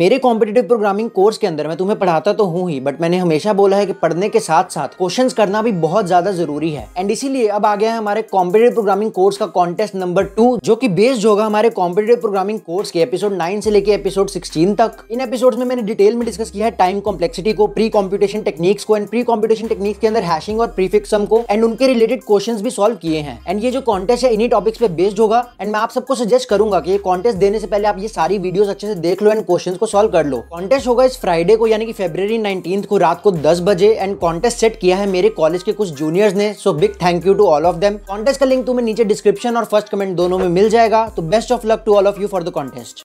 मेरे competitive programming course के अंदर मैं तुम्हें पढ़ाता तो हूँ ही बट मैंने हमेशा बोला है कि पढ़ने के साथ साथ क्वेश्चन करना भी बहुत ज्यादा जरूरी है एंड इसीलिए अब आ गया है हमारे कॉम्पिटेटिव प्रोग्रामिंग कोर्स का कॉन्टेस्ट नंबर टू जो की बेस्ड होगा हमारे कॉम्पिटेटिव प्रोग्रामिंग कोर्स के एपिसोड नाइन से लेकर एपिसोड सिक्सटीन तक इन एपिसोड में मैंने डिटेल में डिस्कस किया है टाइम कॉम्प्लेक्सिटी को प्री कॉम्पिटेशन टेक्निक्स को एंड प्री कॉम्पिटेशन टेक्निक्स के अंदर हैशिंग और प्रीफिक्सम को एंड उनके रिलेटेड क्वेश्चन भी सॉल्व किए हैं एंड ये जो कॉन्टेस्ट है इन्हीं टॉपिक्स पे बेस्ड होगा एंड मैं आप सबको सजेस्ट करूंगा कि ये कॉन्टेस्ट देने से पहले आप ये सारी वीडियोस अच्छे से देख लो एंड क्वेश्चंस को सॉल्व कर लो कॉन्टेस्ट होगा इस फ्राइडे को यानी कि फेब्रवरी नाइनटीन को रात को दस बजे एंड कॉन्टेस्ट सेट किया है मेरे कॉलेज के कुछ जूनियर्स ने so big thank you to all of them contest का लिंक तुम्हें नीचे डिस्क्रिप्शन और फर्स्ट कमेंट दोनों में मिल जाएगा तो best of luck to all of you for the contest